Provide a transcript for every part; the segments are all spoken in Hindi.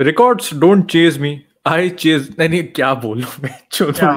Records don't chase me I chase नहीं क्या बोलू मैं छोटा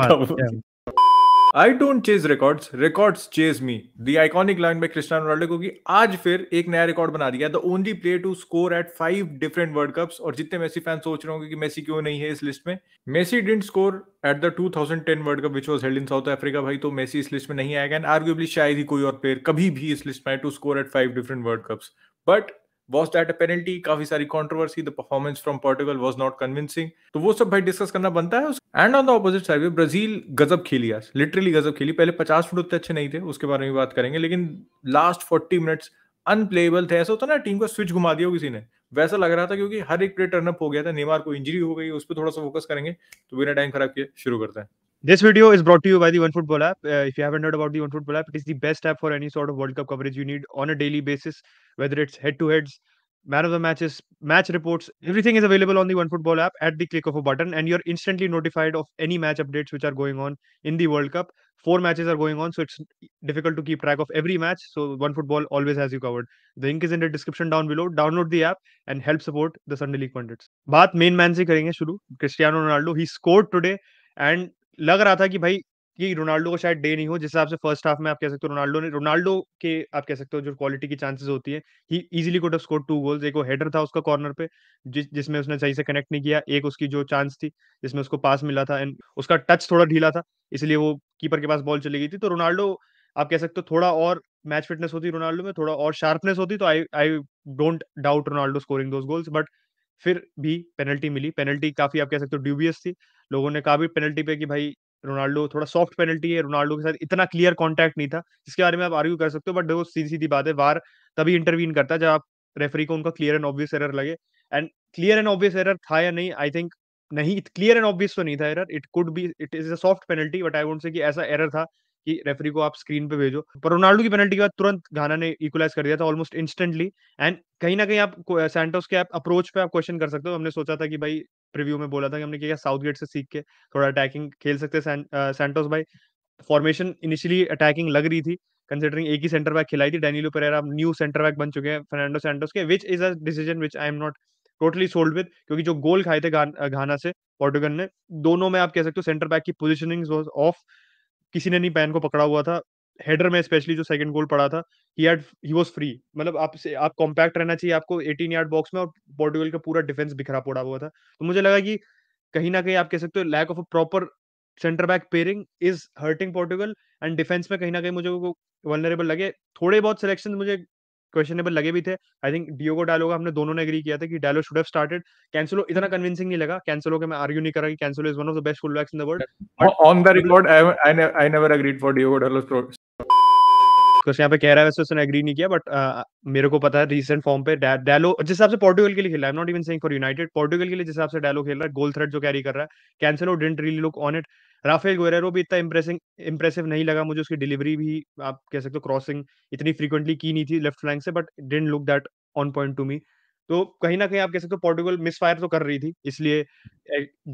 I don't chase records records chase me the iconic line by Cristiano Ronaldo क्योंकि आज फिर एक नया रिकॉर्ड बना दिया the only player to score at five different world cups और जितने मेसी फैन सोच रहे होंगे कि मेसी क्यों नहीं है इस लिस्ट में Messi didn't score at the 2010 world cup which was held in South Africa भाई तो मेसी इस लिस्ट में नहीं आएगा एंड आर्ग्यूबली शायद ही कोई और प्लेयर कभी भी इस लिस्ट में to score at five different world cups but was that a penalty काफी सारी controversy the performance from Portugal was not convincing तो वो सब भाई डिस्कस करना बनता है and on the opposite side भी ब्राजील गजब खेली आज लिटरली गजब खेली पहले पचास मिनट उतने अच्छे नहीं थे उसके बारे में बात करेंगे लेकिन लास्ट फोर्टी मिनट्स अनप्लेबल थे ऐसा होता ना टीम को स्विच घुमा दिया किसी ने वैसा लग रहा था क्योंकि हर एक प्लेयर टर्नअप हो गया था नेमार को इंजरी हो गई उस पर थोड़ा सा फोकस करेंगे तो बिना टाइम खराब किए शुरू करते हैं This video is brought to you by the OneFootball app. Uh, if you haven't heard about the OneFootball app, it is the best app for any sort of World Cup coverage you need on a daily basis, whether it's head to heads, man of the matches, match reports. Everything is available on the OneFootball app at the click of a button, and you're instantly notified of any match updates which are going on in the World Cup. Four matches are going on, so it's difficult to keep track of every match. So OneFootball always has you covered. The link is in the description down below. Download the app and help support the Sunday League pundits. बात main man se करेंगे shuru. Cristiano Ronaldo he scored today and लग रहा था कि भाई ये रोनाल्डो को शायद डे नहीं हो जिस हिसाब से फर्स्ट हाफ में आप कह सकते हो रोनाल्डो ने रोनाल्डो के आप कह सकते हो जो क्वालिटी की चांसेस होती है ही easily could have score two goals एक वो हेडर था उसका कॉर्नर पे जिस जिसमें उसने सही से कनेक्ट नहीं किया एक उसकी जो चांस थी जिसमें उसको पास मिला था एंड उसका टच थोड़ा ढीला था इसलिए वो कीपर के पास बॉल चली गई थी तो रोनाल्डो आप कह सकते हो थोड़ा और मैच फिटनेस होती रोनाल्डो में थोड़ा और शार्पनेस होती तो I I don't doubt Ronaldo scoring those goals but फिर भी पेनल्टी मिली, पेनल्टी काफ़ी आप कह सकते हो ड्यूबियस थी। लोगों ने कहा भी पेनल्टी पे कि भाई रोनाल्डो थोड़ा सॉफ्ट पेनल्टी है, रोनाल्डो के साथ इतना क्लियर कॉन्टैक्ट नहीं था, जिसके बारे में आप आर्ग्यू कर सकते हो बट देखो सीधी-सीधी बात है वार तभी इंटरवीन करता जब आप रेफ़री को उनका क्लियर एंड ऑब्वियस एरर लगे and clear and obvious error था या नहीं आई थिंक नहीं क्लियर एंड ऑब्वियस तो नहीं था error, it could be it is a soft penalty but I would say कि ऐसा एरर था कि रेफरी को आप स्क्रीन पे भेजो पर रोनाल्डो की पेनल्टी के बाद तुरंत घाना ने इक्वलाइज कर दिया था ऑलमोस्ट इंस्टेंटली एंड कहीं ना कहीं आप सैंटोस के आप अप्रोच पे आप क्वेश्चन कर सकते हो हमने सोचा था कि भाई प्रीव्यू में बोला था कि हमने क्या साउथ गेट से सीख के थोड़ा अटैकिंग खेल सकते हैं सैंटोस भाई फॉर्मेशन इनिशियली अटैकिंग लग रही थी कंसिडरिंग एक ही सेंटर बैक खिलाई थी Danilo Pereira new centre back बन चुके हैं फर्नांडो सैंटोस के which is a decision which I am not totally sold with क्योंकि जो गोल खाए थे घाना से पोर्टुगल ने दोनों में आप कह सकते हो सेंटर बैक की पोजिशनिंग ऑफ किसी ने नहीं पैन को पकड़ा हुआ था हेडर में स्पेशली जो सेकंड गोल पड़ा था he had he was free मतलब आप से, आप कॉम्पैक्ट रहना चाहिए आपको 18 यार्ड बॉक्स में और पोर्टुगल का पूरा डिफेंस बिखरा पड़ा हुआ था तो मुझे लगा कि कहीं ना कहीं आप कह सकते हो lack of a proper centre back pairing is hurting Portugal and defence में कहीं ना कहीं मुझे वो वनरेबल लगे थोड़े बहुत सिलेक्शन मुझे क्वेश्चनेबल लगे भी थे आई थिंक डियोगो डालो का हमने दोनों ने एग्री किया था कि Dalot should have started Cancelo इतना कन्विंसिंग hmm. नहीं लगा कैंसिलो के मैं आर्ग्यू नहीं कर रहा कि Cancelo is one of the best full backs in the world on the record I never agreed for Diogo Dalot discuss यहाँ पे कह रहा है वैसे उसने एग्री नहीं किया बट uh, मेरे को पता है रिसेंट फॉर्म पे डेलो जिस हिसाब से पोर्टुगल के लिए खेला है not even saying for United Portugal के लिए जिस हिसाब से डेलो खेल रहा है गोल थ्रेड जो कैरी कर रहा है Cancelo didn't really look on it Rafael Guerreiro भी इतना इंप्रेसिंग इंप्रेसिव नहीं लगा मुझे उसकी डिलीवरी भी आप कह सकते हो क्रॉसिंग इतनी फ्रीक्वेंटली की नहीं थी लेफ्ट फ्लैंक से but didn't look that on point to me तो कहीं ना कहीं आप कह सकते हो पोर्टुगल फायर तो कर रही थी इसलिए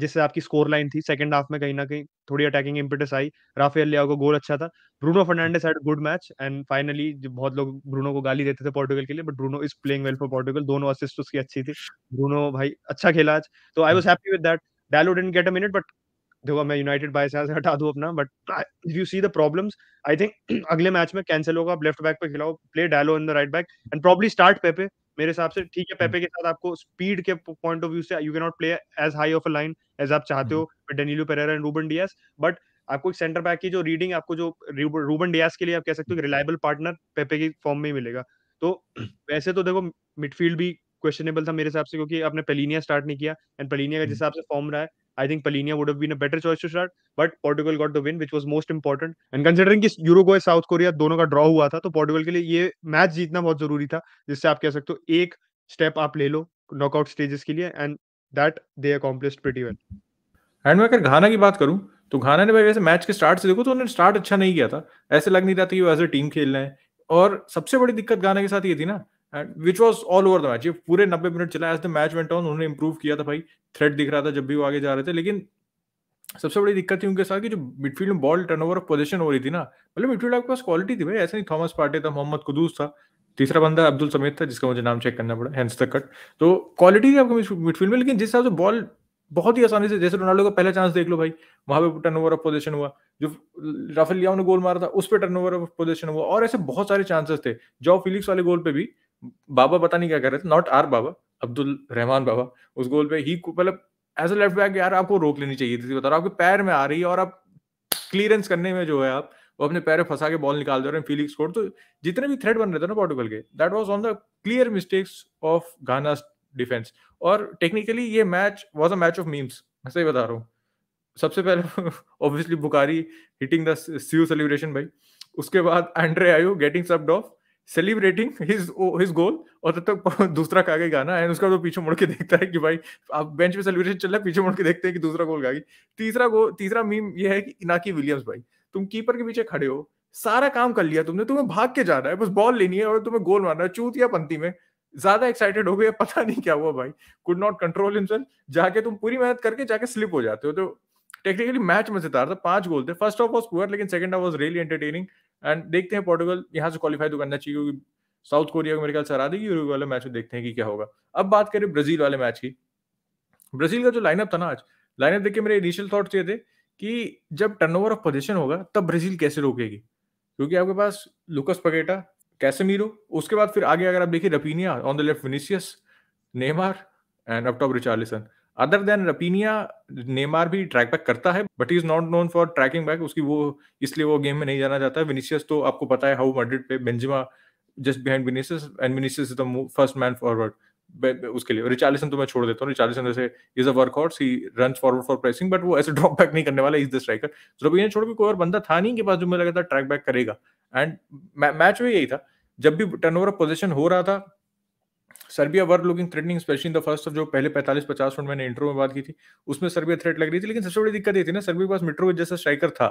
जिससे आपकी स्कोर लाइन थी सेकंड हाफ में कहीं ना कहीं थोड़ी अटैकिंग इम्पिटेस आई राफेल लियाओ का गोल अच्छा था Bruno Fernandes had good match and finally बहुत लोग ब्रूनो को गाली देते थे पोर्टुगल के लिए but Bruno is playing well for Portugal दोनों असिस्ट उसकी अच्छी थी ब्रूनो भाई अच्छा खेला आज तो I was happy with that Dalot didn't get a minute but देखो मैं यूनाइटेड बाय से हटा दू अपना but if you see the problems I think अगले मैच में कैंसिल होगा आप लेफ्ट बैक पे खिलाओ play Dalot in the right back and probably start पे पे मेरे हिसाब से ठीक है हम्म। पेपे के साथ आपको स्पीड के पॉइंट ऑफ व्यू से you can not play as high of a line as आप चाहते हम्म। हो Danilo Pereira and Ruben Dias but आपको एक सेंटर बैक की जो रीडिंग आपको जो रूबन डियास के लिए आप कह सकते हो रिलायबल पार्टनर पेपे के फॉर्म में ही मिलेगा तो वैसे तो देखो मिडफील्ड भी क्वेश्चनेबल था मेरे हिसाब से क्योंकि आपने पेलिनिया स्टार्ट नहीं किया एंड पेलिनिया का जिस हिसाब से फॉर्म रहा है I think Palinia would have been a better choice to start, but Portugal got the win, which was most important. And considering कि Uruguay साउथ कोरिया दोनों का ड्रॉ हुआ था तो पोर्टुगल के लिए ये मैच जीतना बहुत जरूरी था जिससे आप कह सकते हो एक स्टेप आप ले लो नॉकआउट स्टेजेस के लिए and that they accomplished pretty well and मैं अगर घाना की बात करूं तो घाना ने भाई वैसे मैच के स्टार्ट से देखो तो उन्होंने स्टार्ट अच्छा नहीं किया था ऐसे लग नहीं रहा था कि वो एज अ टीम खेल रहे हैं और सबसे बड़ी दिक्कत घाना के साथ ये थी ना and which was all over the match ये पूरे नब्बे मिनट चला as the match went on उन्होंने इंप्रूव किया था भाई थ्रेड दिख रहा था जब भी वो आगे जा रहे थे लेकिन सबसे बड़ी दिक्कत थी उनके साथ कि जो मिडफील्ड में ball turnover of possession हो रही थी ना मतलब मिडफील्ड आपके पास क्वालिटी थी भाई ऐसा नहीं थॉमस पार्टी था मोहम्मद कुदूस था तीसरा बंदा अब्दुल समेत था जिसका मुझे नाम चेक करना पड़ा हैंस द कट तो क्वालिटी थी आपके मिडफील्ड में लेकिन जिस हिसाब से बॉल बहुत ही आसानी से जैसे रोनाल्डो का पहला चांस देख लो भाई वहां पे टर्न ओवर ऑफ पोजिशन हुआ जो राफेल लिया ने गोल मारा था उस पर टर्न ओवर ऑफ पोजिशन हुआ और ऐसे बहुत सारे चांसेस थे जॉ फिलिक्स वाले गोल पे भी बाबा पता नहीं क्या कर रहे थे not are Baba Abdul Rahman Baba उस गोल पे ही मतलब एज अ लेफ्ट बैक यार आपको रोक लेनी चाहिए थी बता रहा आपके पैर में आ रही है और आप क्लियरेंस करने में जो है आप वो अपने पैर फंसा के बॉल निकाल दे रहे हैं फीलिक्स कोड तो जितने भी थ्रेड बन रहे थे ना पोर्टुगल के that was on the clear mistakes of Ghana defence और टेक्निकली ये match was a match of memes मैं सही बता रहा हूँ सबसे पहले obviously Bukari hitting the Siu celebration भाई उसके बाद Andre Ayew getting subbed off celebrating his his goal और तब तक दूसरा कागे गाना एंड उसका तो पीछे मुड़ के देखता है कि भाई आप बेंच पे सेलिब्रेशन चल रहा है पीछे मुड़ के देखते हैं कि दूसरा गोल गागी तीसरा गोल तीसरा मीम ये है कि इनाकी विलियम्स भाई तुम कीपर के पीछे खड़े हो सारा काम कर लिया तुमने तुम्हें भाग के जाना है बस बॉल लेनी है और तुम्हें गोल मारना है चूत या पंथी में ज्यादा एक्साइटेड हो गए पता नहीं क्या हुआ भाई कुड नॉट कंट्रोल हिमसेल्फ जाके तुम पूरी मेहनत करके जाके स्लिप हो जाते हो तो टेक्निकली मैच मजेदार था पांच गोल थे फर्स्ट ऑफ वॉज पुअर लेकिन second half was really entertaining and देखते हैं पोर्टुगल यहाँ से क्वालिफाई तो करना चाहिए क्योंकि साउथ कोरिया को मेरे ख्याल से हरा देगी यूरोप वाले मैच में देखते हैं कि क्या होगा अब बात करें ब्राजील वाले मैच की ब्राजील का जो लाइनअप था ना आज लाइनअप देख के मेरे इनिशियल थॉट्स ये थे कि जब टर्नओवर ऑफ पोजिशन होगा तब ब्राजील कैसे रोकेगी क्योंकि आपके पास लुकस पगेटा कैसे मीरो उसके बाद फिर आगे अगर आप देखिए Raphinha on the left Vinicius Neymar and up top Richarlison other than Raphinha Neymar भी ट्रैक बैक करता है but is not known for tracking back उसकी वो इसलिए वो गेम में नहीं जाना जाता है विनीशियस तो आपको पता है हाउ मड्रिड पे Benzema just behind Vinicius and Vinicius is the first man forward उसके लिए रिचालिसन तो मैं छोड़ देता हूँ रिचालिसन जैसे is a workout he run forward for pressing but वो ऐसे ड्रॉप बैक नहीं करने वाला इज द स्ट्राइकर रबीना छोड़ के कोई और बंदा था नहीं के पास जो मुझे लगा था ट्रैक बैक करेगा एंड मैच में यही था जब भी टर्न ओवर पोजिशन हो रहा था Serbia were looking threatening specially in the first जो पहले 45 50 मिनट मैंने इंटरव्यू में बात की थी उसमें सर्बिया थ्रेट लग रही थी लेकिन सबसे बड़ी दिक्कत ये थी ना सर्बिया के पास मिट्रो जैसा स्ट्राइकर था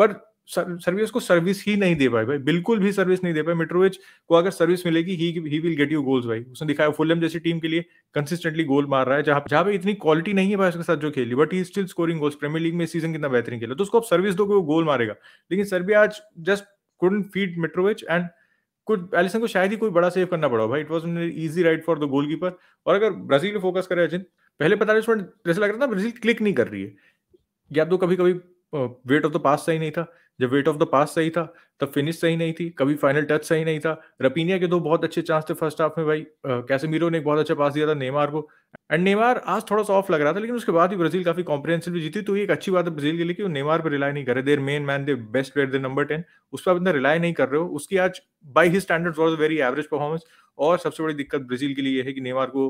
पर सर्विस को सर्विस ही नहीं दे पाए भाई बिल्कुल भी सर्विस नहीं दे पाए मिट्रोविच को अगर सर्विस मिलेगी he he will get you goals भाई उसने दिखाया फुलम जैसी टीम के लिए कंसिस्टेंटली गोल मार रहा है जहां जहां पे इतनी क्वालिटी नहीं है भाई उसके साथ जो खेली but he still scoring goals Premier League में सीजन कितना बेहतरीन खेला तो उसको आप सर्विस दो वो गोल मारेगा लेकिन सर्बिया आज just couldn't feed Mitrovic and कुछ एलिसन को शायद ही कोई बड़ा सेव करना पड़ा भाई it was easy right for the goalkeeper और अगर ब्राजील फोकस करे अजिन पहले पैंतालीस मिनट जैसे लग रहा था ब्राजील क्लिक नहीं कर रही है या तो कभी कभी वेट ऑफ द पास सही नहीं था जब वेट ऑफ द पास सही था तब फिनिश सही नहीं थी कभी फाइनल टच सही नहीं था रपीनिया के दो बहुत अच्छे चांस थे फर्स्ट हाफ में भाई कैसेमीरो ने एक बहुत अच्छा पास दिया था नेमार को एंड नेमार आज थोड़ा सा ऑफ लग रहा था लेकिन उसके बाद भी ब्राजील काफी कॉम्प्रिहेंसिवली जीती तो ये एक अच्छी बात है ब्राजील के लिए कि वो नेमार पर रिलाई नहीं कर रहे their main man the best player the number ten उस पर इतना रिलाई नहीं कर रहे हो उसकी आज by his standard was very average performance और सबसे बड़ी दिक्कत ब्राजील के लिए है कि नेमार को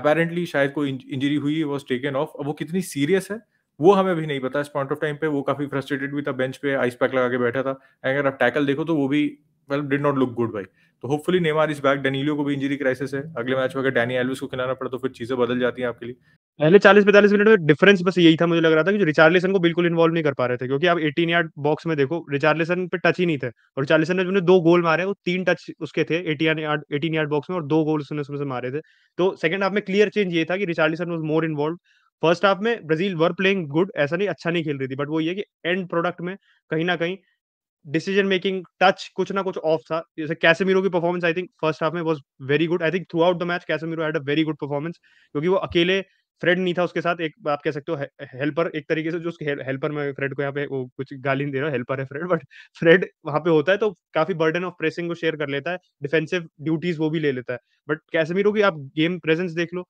अपेरेंटली शायद कोई इंजरी हुई वॉज टेकन ऑफ अब वो कितनी सीरियस है वो हमें भी नहीं पता इस पॉइंट ऑफ टाइम पे वो काफी फ्रस्ट्रेटेड भी था बेंच पे आइस पैक लगा के बैठा था अगर आप टैकल देखो तो वो भी well did not look good भाई तो hopefully Neymar is back Danilo को भी इंजरी क्राइसिस है अगले मैच में अगर डैनी एलविस को खिलाना पड़ा तो फिर चीजें बदल जाती हैं आपके लिए पहले चालीस पैंतालीस मिनट में डिफरेंस बस यही था मुझे लग रहा था कि जो रिचार्लिसन को बिल्कुल इन्वॉल्व नहीं कर पा रहे थे क्योंकि आप एटीन यार्ड बॉक्स में देखो रिचार्लिसन पे टच ही नहीं थे और रिचार्लिसन ने जो दो गोल मारे वो तीन टच उसके थे eighteen yard eighteen yard box में और दो गोल उसने उसमें से मारे थे तो सेकंड हाफ में क्लियर चेंज ये था कि Richarlison was more involve first half में ब्राजील वर प्लेइंग गुड ऐसा नहीं अच्छा नहीं खेल रही थी बट वो ये कि एंड प्रोडक्ट में कहीं ना कहीं डिसीजन मेकिंग टच कुछ ना कुछ ऑफ था जैसे कैसेमीरो की performance I think first half में was very good I think throughout the match Casemiro had a very good performance क्योंकि वो अकेले फ्रेड नहीं था उसके साथ एक आप कह सकते हो हेल्पर एक तरीके से जो उसके हेल्पर में फ्रेड को यहाँ पे वो कुछ गाली नहीं दे रहा हेल्पर है फ्रेड बट फ्रेड वहाँ पे होता है तो काफी बर्डन ऑफ प्रेसिंग को शेयर कर लेता है डिफेंसिव ड्यूटीज वो भी ले लेता है बट कैसेमीरो की आप गेम प्रेजेंस देख लो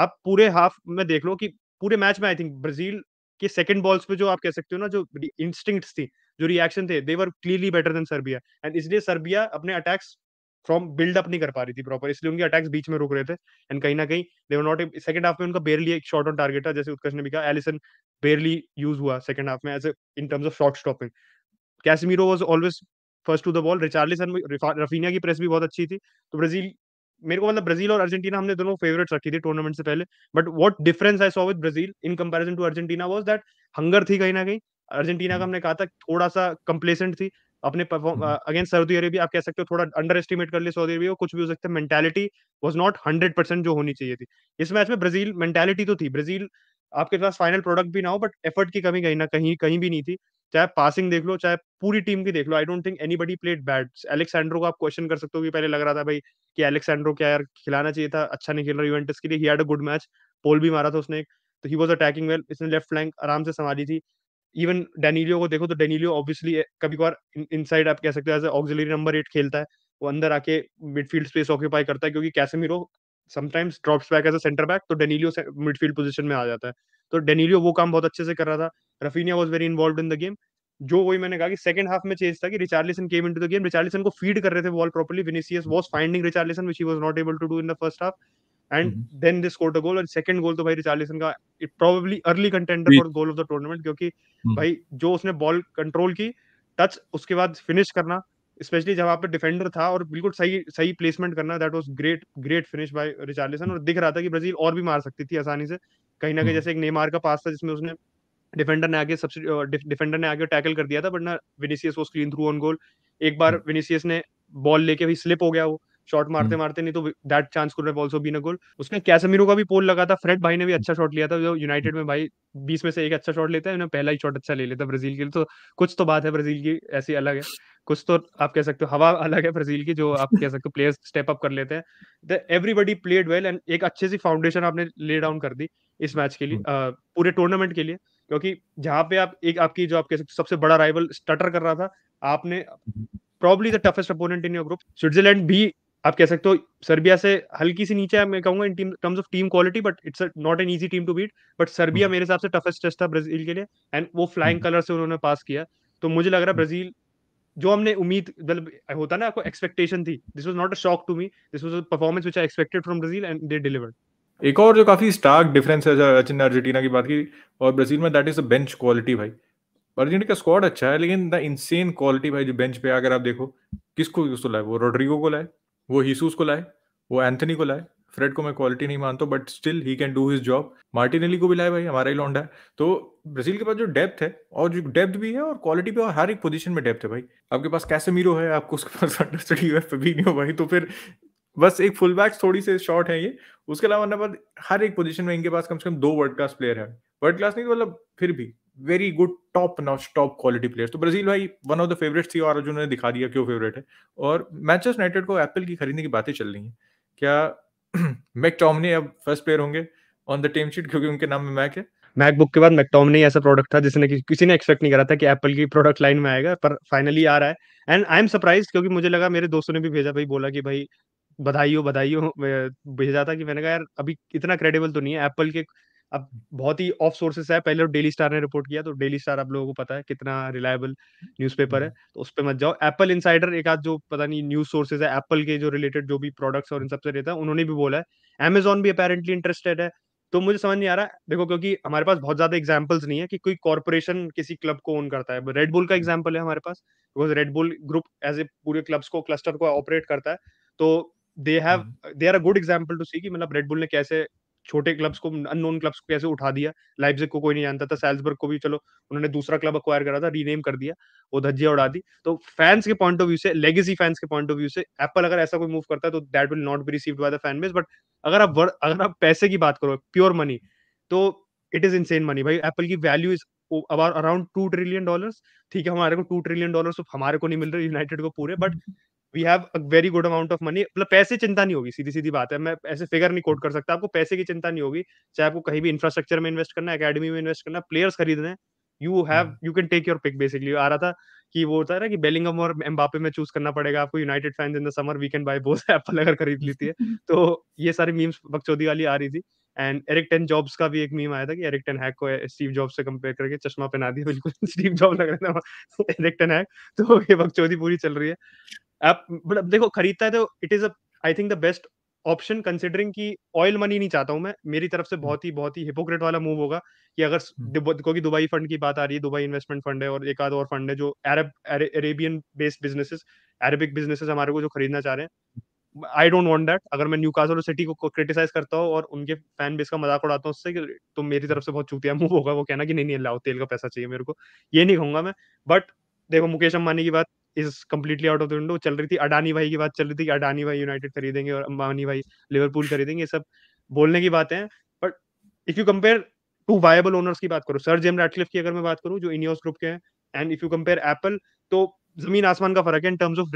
आप पूरे हाफ में देख लो कि पूरे मैच में आई थिंक ब्राजील के सेकंड बॉल्स पे जो आप कह सकते हो ना जो इंस्टिंक्ट थी जो रिएक्शन थे they were clearly better than Serbia and इसलिए सर्बिया अपने अटैक्स फ्रॉम बिल्डअप नहीं कर पा रही थी प्रॉपर इसलिए उनके अटैक्स बीच में रुक रहे थे एंड कहीं ना कहीं they were not second half में उनका बेरली एक शॉट ऑन टारगेट था जैसे उत्कर्ष ने भी कहा एलिसन बेरली यूज हुआ सेकंड हाफ में as in terms of short stopping Casemiro was always first to the ball Richarlison Raphinha की प्रेस भी बहुत अच्छी थी तो ब्राजील मेरे को मतलब ब्राजील और अर्जेंटीना हमने दोनों फेवरेट्स रखी थी टूर्नामेंट से पहले but what difference I saw with Brazil in comparison to Argentina was that hunger थी कहीं ना कहीं अर्जेंटीना का हम्म। हमने कहा था थोड़ा सा कंप्लेसेंट थी अपने हम्म। अगेंस्ट सऊदी अरेबिया आप कह सकते हो थोड़ा अंडर एस्टिमेट कर लिया सऊदी अरेबिया कुछ भी हो सकता है mentality was not hundred percent जो होनी चाहिए थी इस मैच में ब्राजील मेंटेलिटी तो थी ब्राजील आपके पास फाइनल प्रोडक्ट भी ना हो बट एफर्ट की कमी कहीं ना कहीं कहीं भी नहीं थी चाहे पासिंग देख लो चाहे पूरी टीम की देख लो I don't think anybody played bad Alex Sandro को आप क्वेश्चन कर सकते हो कि पहले लग रहा था भाई कि एलेक्सेंड्रो क्या यार खिलाना चाहिए था अच्छा नहीं खेल रहा यूवेंटस के लिए he had a good match pole भी मारा था उसने तो ही वाज अटैकिंग वेल इसने लेफ्ट फ्लैंक आराम से संभाली थी इवन डेनिलियो को देखो तो डेनिलियो ऑब्वियसली कभी कभार इनसाइड आप कह सकते हो एज ऑक्सिलरी नंबर एट खेलता है वो अंदर आके मिडफील्ड स्पेस ऑक्यूपाई करता है क्योंकि Casemiro sometimes drops back as a centre back तो डेनिलियो मिडफील्ड पोजीशन में आ जाता है तो डेनिलियो वो काम बहुत अच्छे से कर रहा था Raphinha was very involve in the game जो वही मैंने कहा कि सेकंड हाफ में चेंज था कि Richarlison came into the game Richarlison को फीड कर रहे थे ball properly Vinicius was finding Richarlison which he was not able to do in the first half and then they scored a goal और सेकंड गोल तो भाई रिचार्लिसन का it probably early contender for goal of the tournament क्योंकि hmm. भाई जो उसने बॉल कंट्रोल की टच उसके बाद फिनिश करना स्पेशली जब आप डिफेंडर था और बिल्कुल सही सही प्लेसमेंट करना that was great great finish by Richarlison और दिख रहा था कि ब्राजील और भी मार सकती थी आसानी से कहीं ना कहीं hmm. जैसे एक नेमार का पास था जिसमें उसने डिफेंडर ने आगे सबसे डिफेंडर ने आगे टैकल कर दिया था बट ना विनीसियस वो स्क्रीन थ्रू ऑन गोल एक बार विनीसियस हम्म। ने बॉल लेके भी स्लिप हो गया वो शॉट हम्म। मारते मारते नहीं तो that chance could also been a goal उसमें कैसेमीरो का भी पोल लगा था फ्रेड भाई ने भी अच्छा शॉट लिया था जो यूनाइटेड में भाई बीस में से एक अच्छा शॉट लेता है उन्हें पहला ही शॉट अच्छा ले लेता ब्राजील के लिए तो कुछ तो बात है ब्राजील की ऐसी अलग है कुछ तो आप कह सकते हो हवा अलग है ब्राजील की जो आप कह सकते हो प्लेयर्स स्टेप अप कर लेते हैं एवरीबडी प्लेड वेल एंड एक अच्छे सी फाउंडेशन आपने ले डाउन कर दी इस मैच के लिए हम्म। पूरे टूर्नामेंट के लिए क्योंकि जहां पे आप एक आपकी जो आपके सबसे बड़ा राइवल स्टटर कर रहा था आपने probably the toughest opponent in your group Switzerland भी आप कह सकते हो सर्बिया से हल्की सी नीचे मैं कहूंगा in terms of team quality but it's not an easy team to beat but Serbia मेरे हिसाब से टफेस्ट टेस्ट था ब्राजील के लिए एंड वो फ्लाइंग कलर hmm. से उन्होंने पास किया तो मुझे लग रहा है ब्राजील hmm. जो हमने उम्मीद मतलब होता ना आपको एक्सपेक्टेशन थी this was not a shock to me this was a performance which I expected from Brazil and they delivered एक और जो काफी स्टार्क डिफरेंस है सचिन ने अर्जेंटीना की बात की और ब्राजील में that is a bench quality भाई अर्जेंटीना का स्क्वाड अच्छा है लेकिन द इनसेन क्वालिटी भाई जो बेंच पे अगर आप देखो किसको किसको तो लाए वो रोड्रिगो को लाए वो हिसूस को लाए वो एंथनी को लाए फ्रेड को मैं क्वालिटी नहीं मानता but still he can do his job Martinelli को भी लाए भाई हमारा ही लौंडा है तो ब्राजील के पास जो डेप्थ है और जो डेप्थ भी है और क्वालिटी भी और हर एक पोजीशन में डेप्थ है भाई आपके पास कैसे मीरो है आपको उसके पास अंडरस्टडी भी नहीं हो भाई तो फिर बस एक फुल बैक थोड़ी से शॉर्ट है ये उसके अलावा वरना मतलब पर हर एक पोजीशन में इनके पास कम से कम दो वर्ल्ड क्लास प्लेयर है वर्ल्ड क्लास नहीं तो मतलब फिर भी very good top notch top quality players तो ब्राजील भाई वन ऑफ द फेवरेट थी और अर्जुन दिखा दिया क्यों फेवरेट है और मैनचेस्टर यूनाइटेड को एप्पल की खरीदने की बातें चल रही हैं क्या मैक टॉमनी अब फर्स्ट प्लेयर होंगे ऑन द टीम शीट क्योंकि उनके नाम में मैक है मैकबुक के बाद मैकटॉमनी ऐसा प्रोडक्ट था जिसने कि, किसी ने एक्सपेक्ट नहीं करा था कि एप्पल की प्रोडक्ट लाइन में आएगा पर फाइनली आ रहा है एंड आई एम सरप्राइज क्योंकि मुझे लगा मेरे दोस्तों ने भी भेजा भाई बोला कि भाई बधाई हो बधाई हो भेजा था कि मैंने कहा यार अभी इतना क्रेडिबल तो नहीं है एप्पल के अब बहुत ही ऑफ सोर्सेस है पहले डेली तो स्टार ने रिपोर्ट किया तो डेली स्टार आप लोगों को पता है कितना रिलायबल न्यूज़पेपर है हम्म। तो उस पर मत जाओ एप्पल इनसाइडर एक आध जो पता नहीं न्यूज़ सोर्सेज है एप्पल के जो रिलेटेड जो भी प्रोडक्ट्स और इन सबसे रहता है उन्होंने भी बोला है अमेजोन भी अपेरेंटली इंटरेस्टेड है तो मुझे समझ नहीं आ रहा देखो क्योंकि हमारे पास बहुत ज्यादा एग्जाम्पल्स नहीं है कि कोई कॉर्पोरेशन किसी क्लब को ओन करता है रेडबुल का एग्जाम्पल हम्म। है हमारे पास because Red Bull group as a पूरे क्लब्स को क्लस्टर को ऑपरेट करता है तो they have they are a good example to see कि मतलब बुल ने कैसे छोटे क्लब्स को अननोन क्लब्स को कैसे उठा दिया लाइप्जिग को कोई नहीं जानता था सैल्सबर्ग को भी चलो उन्होंने दूसरा क्लब अक्वायर करा था रीनेम कर दिया वो धज्जिया उड़ा दी तो फैंस के पॉइंट ऑफ व्यू से लेगेसी फैंस के पॉइंट ऑफ व्यू से एप्पल अगर ऐसा कोई मूव करता है तो that will not be received by the fan base but अगर आप अगर आप पैसे की बात करो प्योर मनी तो इट इज इनसेन मनी भाई एप्पल की value is about around two trillion dollar ठीक है हमारे को टू ट्रिलियन डॉलर हमारे को नहीं मिल रहे यूनाइटेड को पूरे but we have a very good amount of money मतलब पैसे चिंता नहीं होगी सीधी सीधी बात है मैं ऐसे फिगर नहीं कोट कर सकता आपको पैसे की चिंता नहीं होगी चाहे आपको कहीं भी इंफ्रास्ट्रक्चर में इन्वेस्ट करना अकेडमी में इन्वेस्ट करना प्लेयर्स खरीदने you have you can take your pick basically आ रहा था कि वो होता है ना कि बेलिंगम और एम्बापे में चूज करना पड़ेगा आपको United fans in the summer weekend by both Apple अगर खरीद लेती है तो ये सारी मीम्स बकचोदी वाली आ रही थी एंड एरिक टेन जॉब्स का भी एक मीम आया था कि एरिक टेन हैक को स्टीव जॉब्स से कंपेयर करके चश्मा पहना दिया बिल्कुल स्टीव जॉब लग रहा था एरिक टेन हैक तो ये बकचोदी पूरी चल रही है आप मतलब देखो खरीदता है तो it is I think the best option considering की ऑयल मनी नहीं चाहता हूं मैं मेरी तरफ से बहुत ही बहुत ही हिपोक्रेट वाला मूव होगा कि अगर हम्म। क्योंकि दुबई फंड की बात आ रही है दुबई इन्वेस्टमेंट फंड है और एक आध और फंड है जो Arab Arabian based businesses Arabic businesses हमारे को जो खरीदना चाह रहे हैं आई डोंट वॉन्ट दैट अगर मैं न्यू कासल सिटी को क्रिटिसाइज करता हूँ और उनके फैन बेस का मजाक उड़ाता हूँ उससे तो मेरी तरफ से बहुत चूतिया मूव होगा वो कहना कि नहीं नहीं अल्लाह तेल का पैसा चाहिए मेरे को ये नहीं कहूंगा मैं बट देखो मुकेश अंबानी की बात is completely out of the window चल रही थी अडानी भाई की बात चल रही थी अडानी भाई यूनाइटेड खरीदेंगे और अंबानी भाई लिवरपूल खरीदेंगे ये सब बोलने की बातें हैं but if you compare to viable owners की बात करूँ सर जेम रैटलिफ की अगर मैं बात करूँ जो इनियोस ग्रुप के हैं and if you compare Apple तो जमीन आसमान का फर्क है इन टर्म्स ऑफ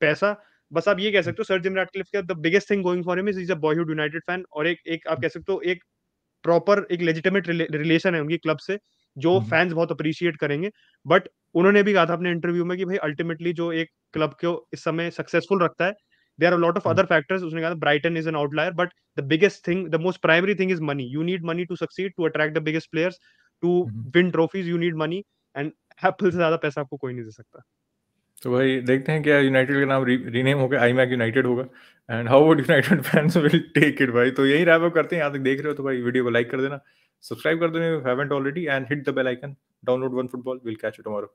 पैसा बस आप ये कह सकते हो सर जिम रैटक्लिफ का the biggest thing going for him is is a boyhood United fan और एक एक आप कह सकते हो एक प्रॉपर एक लेजिटिमेट रिलेशन है उनकी क्लब से जो फैंस हम्म। बहुत अप्रिशिएट करेंगे बट उन्होंने भी कहा था अपने इंटरव्यू में कि भाई अल्टीमेटली जो एक क्लब को इस समय सक्सेसफुल रखता है there are lot of other factors उसने कहा Brighton is an outlier but the biggest thing the most primary thing is money you need money to succeed to attract the biggest players to win trophies you need money and Apple से ज्यादा पैसा आपको कोई नहीं दे सकता तो भाई देखते हैं क्या यूनाइटेड का नाम रीनेम होगा आई मैक यूनाइटेड होगा and how would United fans will take it भाई तो यही रैप अप करते हैं यहाँ तक देख रहे हो तो भाई वीडियो को लाइक कर देना Subscribe kar dene if you haven't already and hit the bell icon. Download one football. We'll catch you tomorrow.